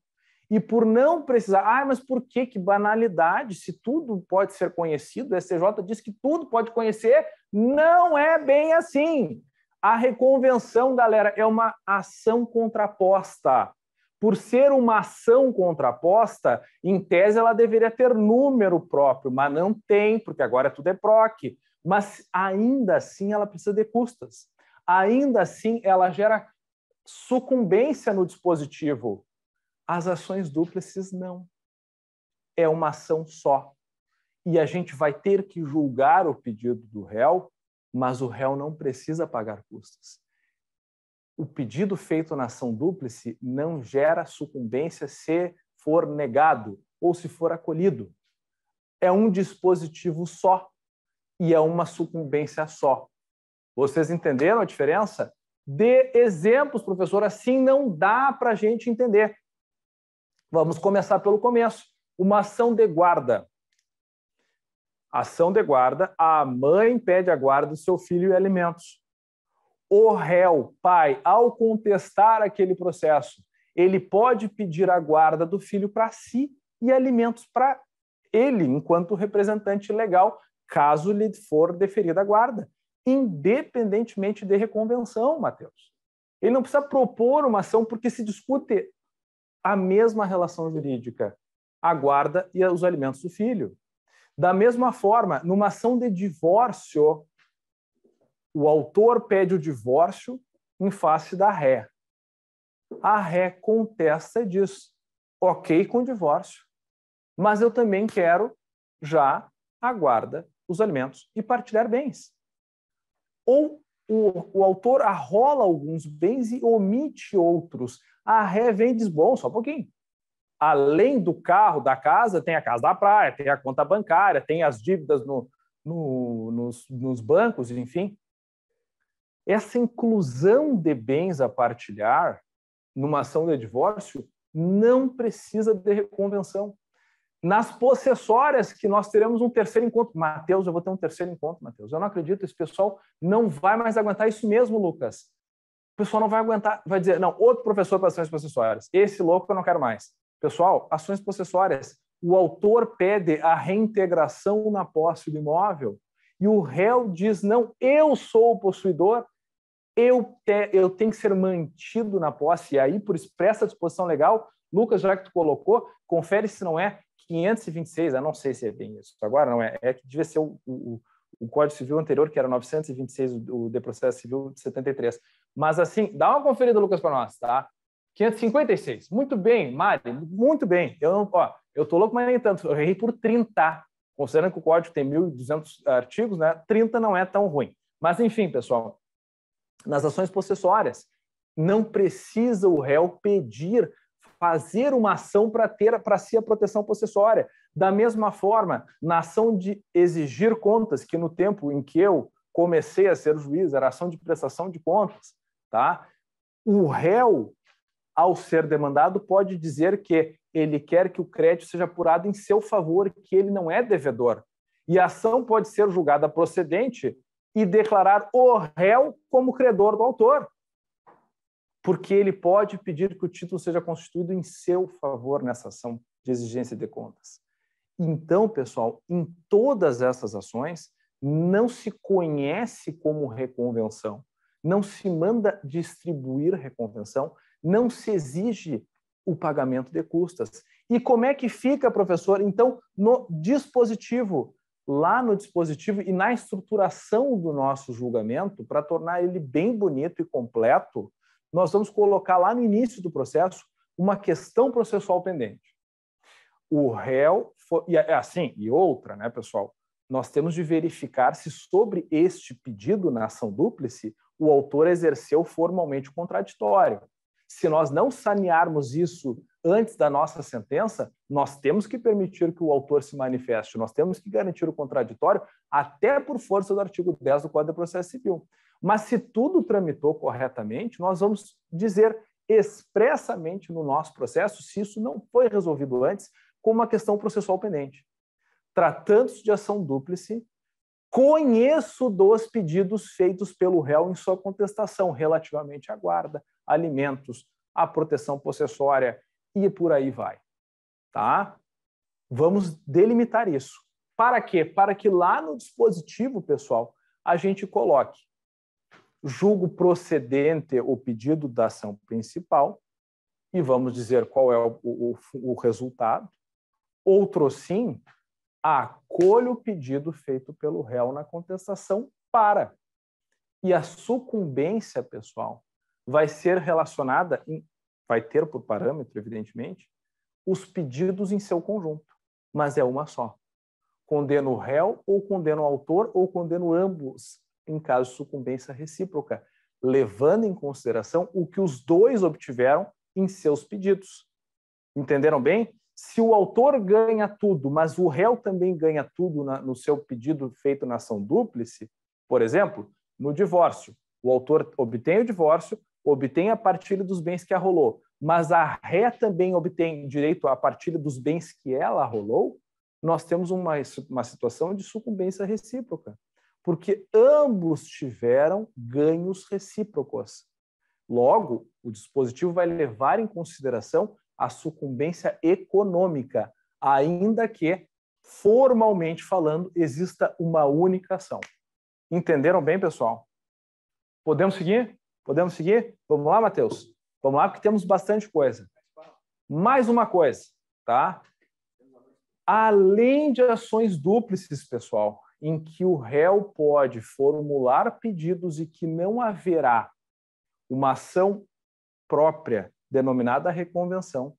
e por não precisar, ah, mas por que que banalidade? Se tudo pode ser conhecido, o STJ diz que tudo pode conhecer, não é bem assim. A reconvenção, galera, é uma ação contraposta por ser uma ação contraposta, em tese ela deveria ter número próprio, mas não tem, porque agora tudo é PROC. Mas ainda assim ela precisa de custas. Ainda assim ela gera sucumbência no dispositivo. As ações dúplices não. É uma ação só. E a gente vai ter que julgar o pedido do réu, mas o réu não precisa pagar custas o pedido feito na ação dúplice não gera sucumbência se for negado ou se for acolhido. É um dispositivo só e é uma sucumbência só. Vocês entenderam a diferença? Dê exemplos, professor, assim não dá para a gente entender. Vamos começar pelo começo. Uma ação de guarda. Ação de guarda, a mãe pede a guarda do seu filho e alimentos o réu, pai, ao contestar aquele processo, ele pode pedir a guarda do filho para si e alimentos para ele, enquanto representante legal, caso lhe for deferida a guarda, independentemente de reconvenção, Mateus. Ele não precisa propor uma ação porque se discute a mesma relação jurídica, a guarda e os alimentos do filho. Da mesma forma, numa ação de divórcio, o autor pede o divórcio em face da ré. A ré contesta e diz: ok com o divórcio, mas eu também quero já a guarda, os alimentos e partilhar bens. Ou o, o autor arrola alguns bens e omite outros. A ré vem e diz: bom, só um pouquinho. Além do carro, da casa, tem a casa da praia, tem a conta bancária, tem as dívidas no, no, nos, nos bancos, enfim. Essa inclusão de bens a partilhar numa ação de divórcio não precisa de reconvenção. Nas possessórias, que nós teremos um terceiro encontro. Mateus, eu vou ter um terceiro encontro, Mateus. Eu não acredito, esse pessoal não vai mais aguentar isso mesmo, Lucas. O pessoal não vai aguentar, vai dizer, não, outro professor para ações possessórias. Esse louco eu não quero mais. Pessoal, ações possessórias. O autor pede a reintegração na posse do imóvel e o réu diz, não, eu sou o possuidor eu, te, eu tenho que ser mantido na posse, e aí, por expressa disposição legal, Lucas, já que tu colocou, confere se não é 526, eu não sei se é bem isso, agora não é, é que devia ser o, o, o Código Civil anterior, que era 926, o, de processo civil de 73. Mas assim, dá uma conferida, Lucas, para nós, tá? 556. Muito bem, Mari, muito bem. Eu não, ó, eu tô louco, mas nem tanto. Eu errei por 30, considerando que o código tem 1.200 artigos, né? 30 não é tão ruim. Mas enfim, pessoal, nas ações possessórias, não precisa o réu pedir fazer uma ação para ter para si a proteção possessória. Da mesma forma, na ação de exigir contas, que no tempo em que eu comecei a ser juiz era ação de prestação de contas, tá? O réu, ao ser demandado, pode dizer que ele quer que o crédito seja apurado em seu favor, que ele não é devedor. E a ação pode ser julgada procedente e declarar o réu como credor do autor, porque ele pode pedir que o título seja constituído em seu favor nessa ação de exigência de contas. Então, pessoal, em todas essas ações, não se conhece como reconvenção, não se manda distribuir reconvenção, não se exige o pagamento de custas. E como é que fica, professor? Então, no dispositivo, lá no dispositivo e na estruturação do nosso julgamento, para tornar ele bem bonito e completo, nós vamos colocar lá no início do processo uma questão processual pendente. O réu, foi, e é, é assim, e outra, né, pessoal? Nós temos de verificar se sobre este pedido na ação dúplice o autor exerceu formalmente o contraditório se nós não sanearmos isso antes da nossa sentença, nós temos que permitir que o autor se manifeste, nós temos que garantir o contraditório, até por força do artigo 10 do Código de Processo Civil. Mas se tudo tramitou corretamente, nós vamos dizer expressamente no nosso processo, se isso não foi resolvido antes, como uma questão processual pendente. Tratando-se de ação dúplice, conheço dos pedidos feitos pelo réu em sua contestação relativamente à guarda, alimentos, a proteção possessória e por aí vai. Tá? Vamos delimitar isso. Para quê? Para que lá no dispositivo, pessoal, a gente coloque julgo procedente o pedido da ação principal e vamos dizer qual é o, o, o resultado. Outro sim, acolho o pedido feito pelo réu na contestação para. E a sucumbência, pessoal, vai ser relacionada, em, vai ter por parâmetro, evidentemente, os pedidos em seu conjunto, mas é uma só. Condeno o réu ou condeno o autor ou condeno ambos em caso de sucumbência recíproca, levando em consideração o que os dois obtiveram em seus pedidos. Entenderam bem? Se o autor ganha tudo, mas o réu também ganha tudo na, no seu pedido feito na ação dúplice, por exemplo, no divórcio, o autor obtém o divórcio, obtém a partilha dos bens que arrolou, mas a ré também obtém direito à partilha dos bens que ela arrolou, nós temos uma, uma situação de sucumbência recíproca, porque ambos tiveram ganhos recíprocos. Logo, o dispositivo vai levar em consideração a sucumbência econômica, ainda que, formalmente falando, exista uma única ação. Entenderam bem, pessoal? Podemos seguir? Podemos seguir? Vamos lá, Matheus? Vamos lá, porque temos bastante coisa. Mais uma coisa, tá? Além de ações dúplices, pessoal, em que o réu pode formular pedidos e que não haverá uma ação própria, denominada reconvenção,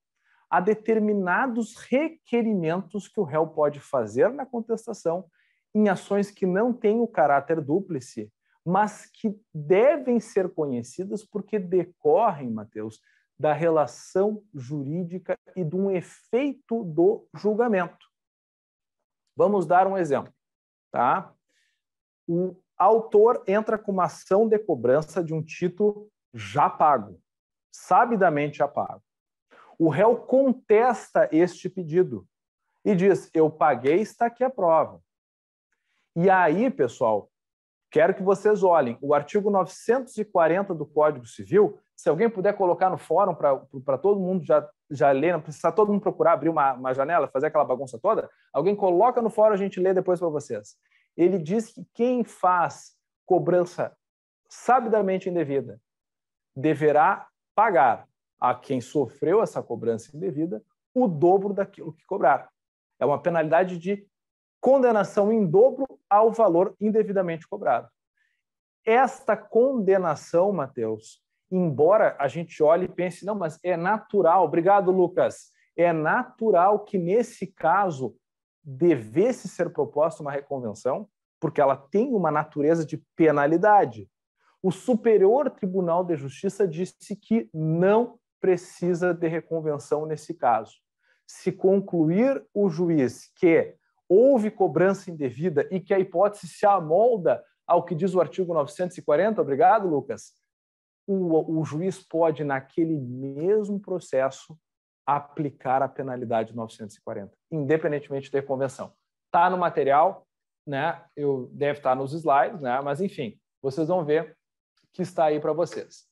há determinados requerimentos que o réu pode fazer na contestação em ações que não têm o caráter dúplice mas que devem ser conhecidas porque decorrem, Mateus, da relação jurídica e de um efeito do julgamento. Vamos dar um exemplo, tá? O autor entra com uma ação de cobrança de um título já pago, sabidamente já pago. O réu contesta este pedido e diz: "Eu paguei, está aqui a prova". E aí, pessoal, Quero que vocês olhem o artigo 940 do Código Civil. Se alguém puder colocar no fórum para todo mundo já, já ler, não precisa todo mundo procurar abrir uma, uma janela, fazer aquela bagunça toda, alguém coloca no fórum, a gente lê depois para vocês. Ele diz que quem faz cobrança sabidamente indevida deverá pagar a quem sofreu essa cobrança indevida o dobro daquilo que cobrar. É uma penalidade de condenação em dobro ao valor indevidamente cobrado. Esta condenação, Mateus, embora a gente olhe e pense, não, mas é natural, obrigado, Lucas, é natural que nesse caso devesse ser proposta uma reconvenção, porque ela tem uma natureza de penalidade. O Superior Tribunal de Justiça disse que não precisa de reconvenção nesse caso. Se concluir o juiz que houve cobrança indevida e que a hipótese se amolda ao que diz o artigo 940, obrigado, Lucas, o, o juiz pode, naquele mesmo processo, aplicar a penalidade 940, independentemente da convenção. Está no material, né? Eu deve estar tá nos slides, né? Mas enfim, vocês vão ver que está aí para vocês.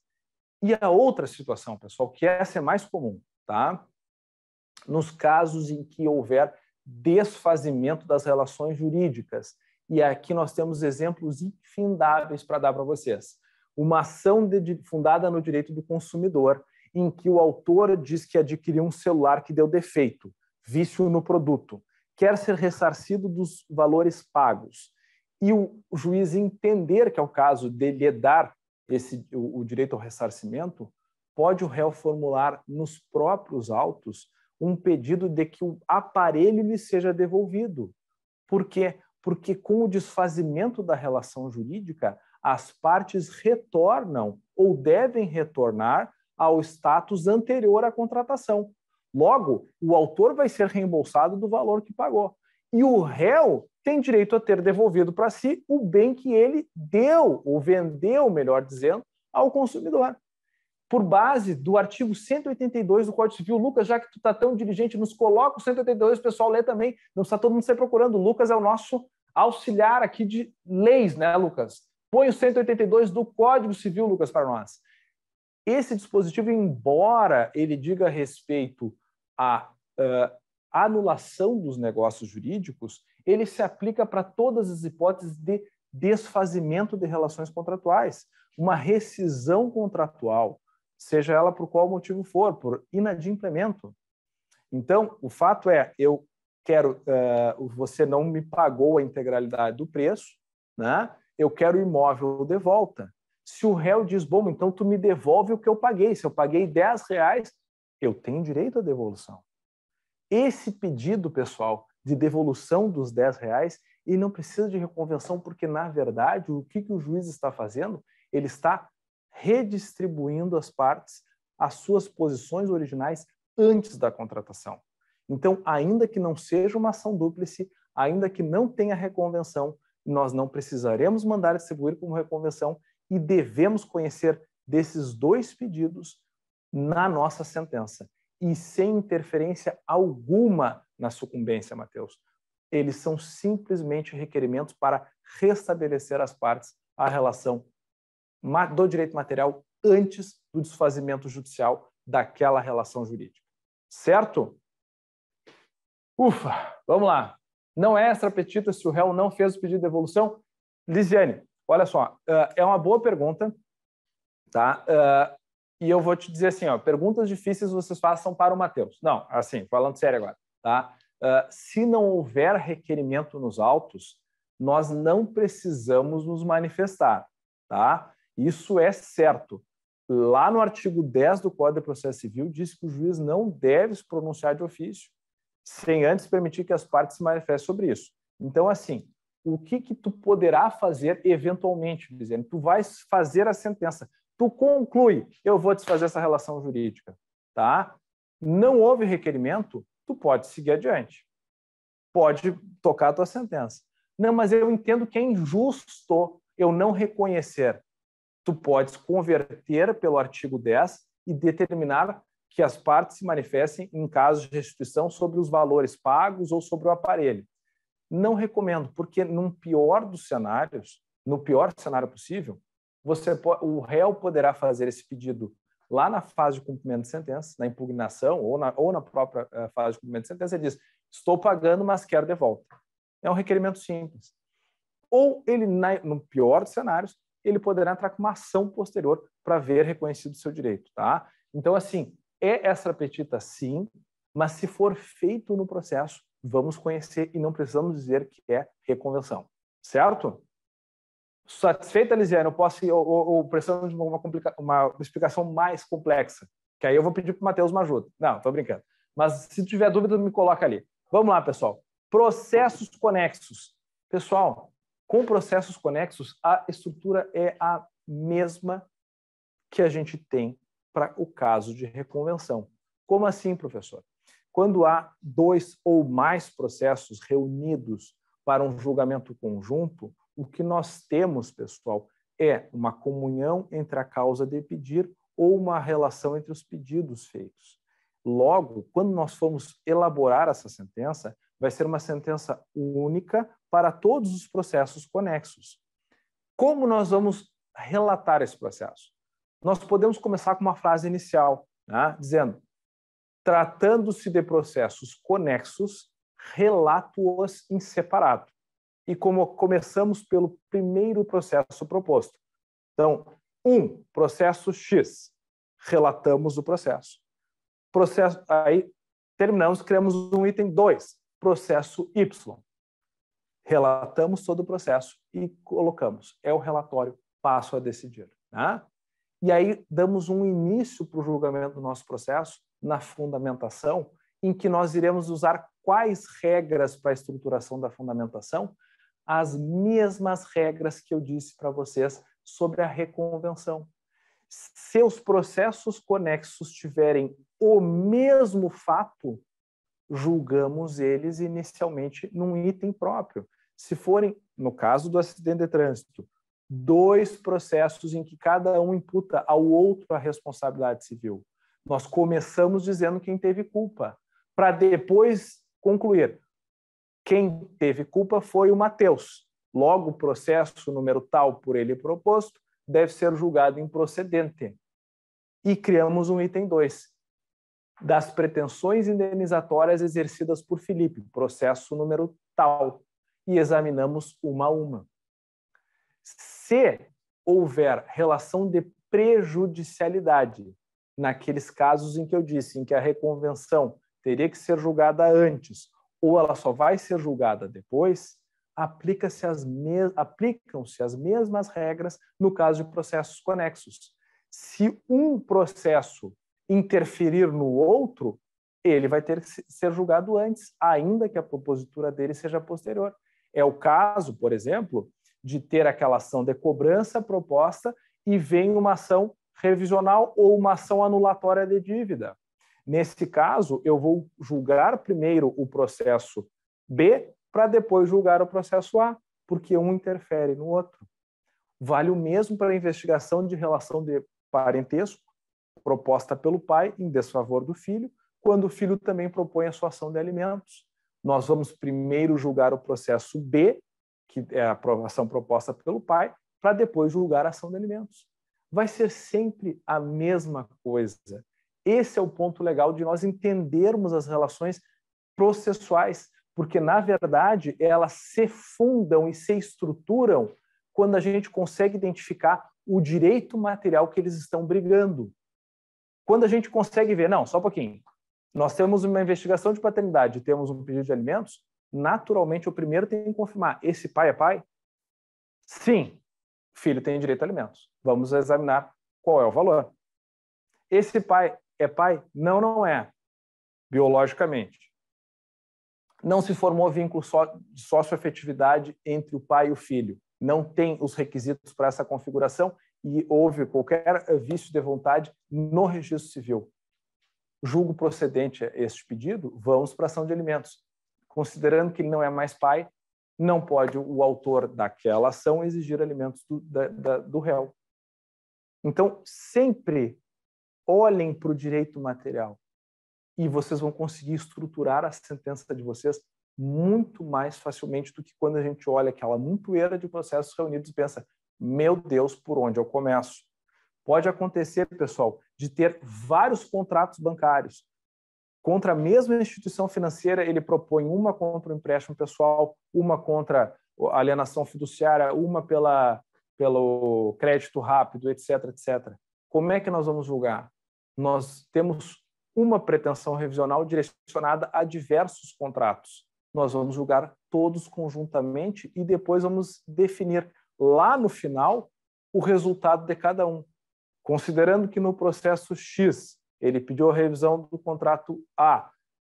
E a outra situação, pessoal, que essa é mais comum, tá? Nos casos em que houver desfazimento das relações jurídicas. E aqui nós temos exemplos infindáveis para dar para vocês. Uma ação de, fundada no direito do consumidor, em que o autor diz que adquiriu um celular que deu defeito, vício no produto, quer ser ressarcido dos valores pagos. E o, o juiz entender que é o caso dele dar esse, o, o direito ao ressarcimento, pode o réu formular nos próprios autos um pedido de que o aparelho lhe seja devolvido. Por quê? Porque com o desfazimento da relação jurídica, as partes retornam ou devem retornar ao status anterior à contratação. Logo, o autor vai ser reembolsado do valor que pagou. E o réu tem direito a ter devolvido para si o bem que ele deu, ou vendeu, melhor dizendo, ao consumidor por base do artigo 182 do Código Civil. Lucas, já que tu está tão diligente, nos coloca o 182, o pessoal lê também. Não está todo mundo se procurando. O Lucas é o nosso auxiliar aqui de leis, né, Lucas? Põe o 182 do Código Civil, Lucas, para nós. Esse dispositivo, embora ele diga respeito à uh, anulação dos negócios jurídicos, ele se aplica para todas as hipóteses de desfazimento de relações contratuais, uma rescisão contratual, seja ela por qual motivo for, por inadimplemento. Então, o fato é, eu quero, uh, você não me pagou a integralidade do preço, né? eu quero o imóvel de volta. Se o réu diz, bom, então tu me devolve o que eu paguei. Se eu paguei 10 reais, eu tenho direito à devolução. Esse pedido, pessoal, de devolução dos 10 reais, ele não precisa de reconvenção, porque, na verdade, o que, que o juiz está fazendo? Ele está redistribuindo as partes às suas posições originais antes da contratação. Então, ainda que não seja uma ação dúplice, ainda que não tenha reconvenção, nós não precisaremos mandar distribuir como reconvenção e devemos conhecer desses dois pedidos na nossa sentença e sem interferência alguma na sucumbência, Mateus. Eles são simplesmente requerimentos para restabelecer as partes à relação do direito material antes do desfazimento judicial daquela relação jurídica. Certo? Ufa, vamos lá. Não é extra petita se o réu não fez o pedido de devolução? Lisiane, olha só, ah, é uma boa pergunta, tá? Ah, e eu vou te dizer assim, ó, perguntas difíceis vocês façam para o Matheus. Não, assim, falando sério agora, tá? Ah, se não houver requerimento nos autos, nós não precisamos nos manifestar, tá? Isso é certo. Lá no artigo 10 do Código de Processo Civil, diz que o juiz não deve se pronunciar de ofício, sem antes permitir que as partes se manifestem sobre isso. Então, assim, o que que tu poderá fazer eventualmente, dizendo, tu vais fazer a sentença, tu conclui, eu vou desfazer essa relação jurídica, tá? Não houve requerimento, tu pode seguir adiante. Pode tocar a tua sentença. Não, mas eu entendo que é injusto eu não reconhecer tu podes converter pelo artigo 10 e determinar que as partes se manifestem em casos de restituição sobre os valores pagos ou sobre o aparelho. Não recomendo, porque num pior dos cenários, no pior cenário possível, você o réu poderá fazer esse pedido lá na fase de cumprimento de sentença, na impugnação ou na, ou na própria eh, fase de cumprimento de sentença, e diz: estou pagando, mas quero de volta. É um requerimento simples. Ou ele, no pior dos cenários, ele poderá entrar com uma ação posterior para ver reconhecido o seu direito, tá? Então, assim, é essa petita sim, mas se for feito no processo, vamos conhecer e não precisamos dizer que é reconvenção, certo? Satisfeita, Lisiane, eu posso ir, ou, ou precisamos de uma, uma, explicação mais complexa, que aí eu vou pedir para o Matheus uma ajuda. Não, estou brincando. Mas se tiver dúvida, me coloca ali. Vamos lá, pessoal. Processos conexos. Pessoal, com processos conexos, a estrutura é a mesma que a gente tem para o caso de reconvenção. Como assim, professor? Quando há dois ou mais processos reunidos para um julgamento conjunto, o que nós temos, pessoal, é uma comunhão entre a causa de pedir ou uma relação entre os pedidos feitos. Logo, quando nós formos elaborar essa sentença, vai ser uma sentença única para todos os processos conexos. Como nós vamos relatar esse processo? Nós podemos começar com uma frase inicial, né? dizendo: tratando-se de processos conexos, relato-os em separado. E como começamos pelo primeiro processo proposto. Então, um, processo X, relatamos o processo. Processo aí terminamos, criamos um item 2, processo Y, relatamos todo o processo e colocamos. É o relatório, passo a decidir. Né? E aí damos um início para o julgamento do nosso processo na fundamentação, em que nós iremos usar quais regras para a estruturação da fundamentação? As mesmas regras que eu disse para vocês sobre a reconvenção. Se os processos conexos tiverem o mesmo fato, julgamos eles inicialmente num item próprio. Se forem, no caso do acidente de trânsito, dois processos em que cada um imputa ao outro a responsabilidade civil. Nós começamos dizendo quem teve culpa, para depois concluir. Quem teve culpa foi o Mateus. Logo, o processo número tal por ele proposto deve ser julgado improcedente. E criamos um item 2, das pretensões indenizatórias exercidas por Felipe, processo número tal e examinamos uma a uma. Se houver relação de prejudicialidade, naqueles casos em que eu disse em que a reconvenção teria que ser julgada antes ou ela só vai ser julgada depois, aplica-se as mes... aplicam-se as mesmas regras no caso de processos conexos. Se um processo interferir no outro, ele vai ter que ser julgado antes, ainda que a propositura dele seja posterior. É o caso, por exemplo, de ter aquela ação de cobrança proposta e vem uma ação revisional ou uma ação anulatória de dívida. Nesse caso, eu vou julgar primeiro o processo B para depois julgar o processo A, porque um interfere no outro. Vale o mesmo para a investigação de relação de parentesco proposta pelo pai em desfavor do filho, quando o filho também propõe a sua ação de alimentos nós vamos primeiro julgar o processo B, que é a aprovação proposta pelo pai, para depois julgar a ação de alimentos. Vai ser sempre a mesma coisa. Esse é o ponto legal de nós entendermos as relações processuais, porque, na verdade, elas se fundam e se estruturam quando a gente consegue identificar o direito material que eles estão brigando. Quando a gente consegue ver, não, só um pouquinho, nós temos uma investigação de paternidade, temos um pedido de alimentos, naturalmente o primeiro tem que confirmar: esse pai é pai? Sim, filho tem direito a alimentos. Vamos examinar qual é o valor. Esse pai é pai? Não, não é, biologicamente. Não se formou vínculo de sócio-afetividade entre o pai e o filho. Não tem os requisitos para essa configuração e houve qualquer vício de vontade no registro civil julgo procedente este pedido, vamos para ação de alimentos. Considerando que ele não é mais pai, não pode o autor daquela ação exigir alimentos do, da, da, do réu. Então, sempre olhem para o direito material e vocês vão conseguir estruturar a sentença de vocês muito mais facilmente do que quando a gente olha aquela montoeira de processos reunidos e pensa: meu Deus, por onde eu começo? Pode acontecer, pessoal, de ter vários contratos bancários. Contra a mesma instituição financeira, ele propõe uma contra o empréstimo pessoal, uma contra a alienação fiduciária, uma pela, pelo crédito rápido, etc, etc. Como é que nós vamos julgar? Nós temos uma pretensão revisional direcionada a diversos contratos. Nós vamos julgar todos conjuntamente e depois vamos definir lá no final o resultado de cada um. Considerando que no processo X ele pediu a revisão do contrato A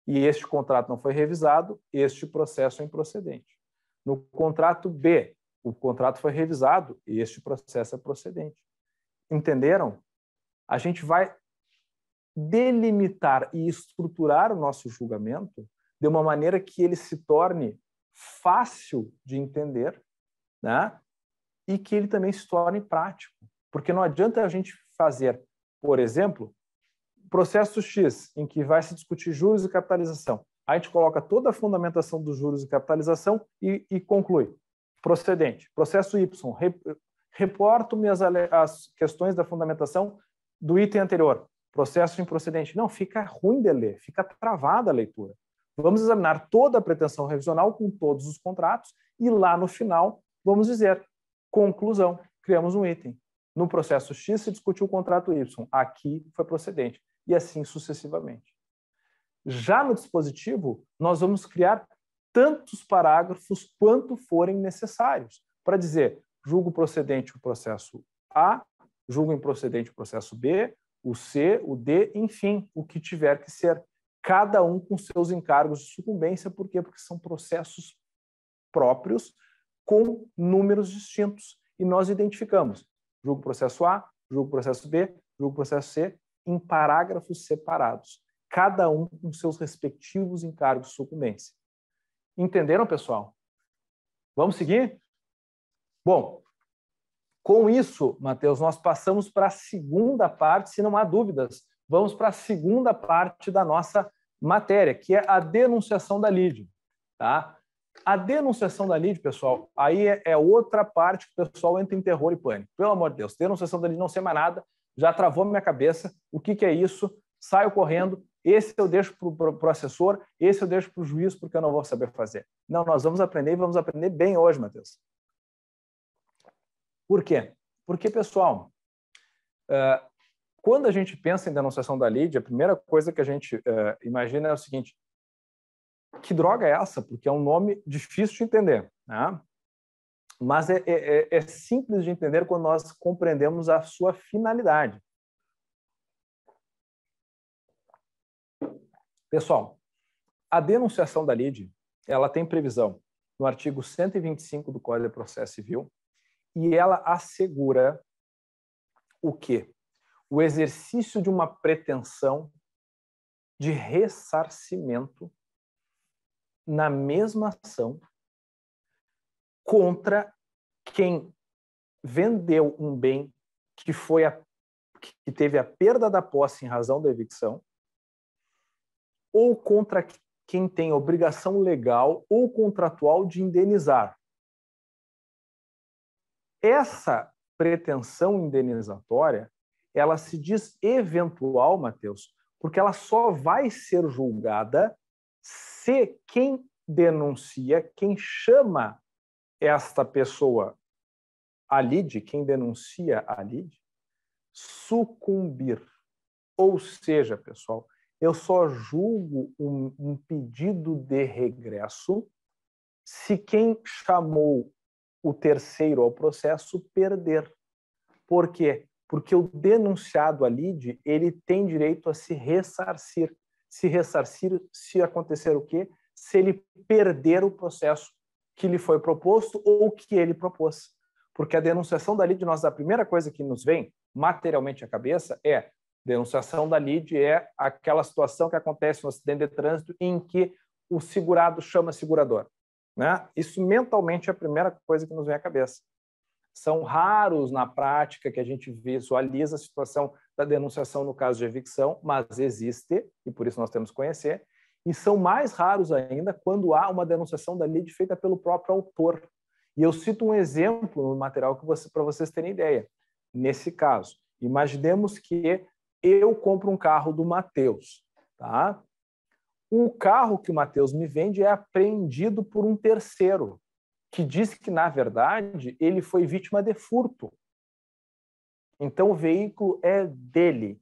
e este contrato não foi revisado, este processo é improcedente. No contrato B, o contrato foi revisado e este processo é procedente. Entenderam? A gente vai delimitar e estruturar o nosso julgamento de uma maneira que ele se torne fácil de entender, né? E que ele também se torne prático, porque não adianta a gente fazer, por exemplo, processo X, em que vai se discutir juros e capitalização. Aí a gente coloca toda a fundamentação dos juros e capitalização e, e conclui. Procedente. Processo Y, reporto minhas as questões da fundamentação do item anterior. Processo improcedente. Não, fica ruim de ler, fica travada a leitura. Vamos examinar toda a pretensão revisional com todos os contratos e lá no final vamos dizer conclusão, criamos um item. No processo X se discutiu o contrato Y, aqui foi procedente, e assim sucessivamente. Já no dispositivo, nós vamos criar tantos parágrafos quanto forem necessários para dizer julgo procedente o processo A, julgo improcedente o processo B, o C, o D, enfim, o que tiver que ser, cada um com seus encargos de sucumbência, por quê? Porque são processos próprios com números distintos e nós identificamos julga o processo A, julga o processo B, julga o processo C, em parágrafos separados, cada um com seus respectivos encargos sucumbência. Entenderam, pessoal? Vamos seguir? Bom, com isso, Matheus, nós passamos para a segunda parte, se não há dúvidas, vamos para a segunda parte da nossa matéria, que é a denunciação da lide. Tá? A denunciação da lead, pessoal, aí é, é, outra parte que o pessoal entra em terror e pânico. Pelo amor de Deus, denunciação da lead não ser mais nada, já travou minha cabeça, o que, que é isso? Saio correndo, esse eu deixo para o assessor, esse eu deixo para o juiz, porque eu não vou saber fazer. Não, nós vamos aprender e vamos aprender bem hoje, Matheus. Por quê? Porque, pessoal, eh, quando a gente pensa em denunciação da lead, a primeira coisa que a gente eh, imagina é o seguinte: que droga é essa? Porque é um nome difícil de entender. Né? Mas é, é, é, é simples de entender quando nós compreendemos a sua finalidade. Pessoal, a denunciação da lide, ela tem previsão no artigo 125 do Código de Processo Civil e ela assegura o quê? O exercício de uma pretensão de ressarcimento na mesma ação contra quem vendeu um bem que foi a, que teve a perda da posse em razão da evicção ou contra quem tem obrigação legal ou contratual de indenizar. Essa pretensão indenizatória, ela se diz eventual, Mateus, porque ela só vai ser julgada se quem denuncia, quem chama esta pessoa, a lide, quem denuncia a lide, sucumbir. Ou seja, pessoal, eu só julgo um, um pedido de regresso se quem chamou o terceiro ao processo perder. Por quê? Porque o denunciado a lide, ele tem direito a se ressarcir se ressarcir se acontecer o quê? Se ele perder o processo que lhe foi proposto ou que ele propôs. Porque a denunciação da lide, nós, a primeira coisa que nos vem materialmente à cabeça é denunciação da lide é aquela situação que acontece no acidente de trânsito em que o segurado chama segurador. Né? Isso mentalmente é a primeira coisa que nos vem à cabeça são raros na prática que a gente visualiza a situação da denunciação no caso de evicção, mas existe, e por isso nós temos que conhecer, e são mais raros ainda quando há uma denunciação da lide feita pelo próprio autor. E eu cito um exemplo no material você, para vocês terem ideia. Nesse caso, imaginemos que eu compro um carro do Matheus, tá? O carro que o Matheus me vende é apreendido por um terceiro que diz que, na verdade, ele foi vítima de furto. Então, o veículo é dele.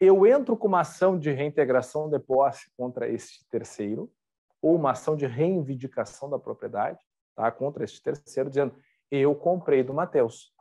Eu entro com uma ação de reintegração de posse contra este terceiro, ou uma ação de reivindicação da propriedade tá, contra este terceiro, dizendo: eu comprei do Matheus.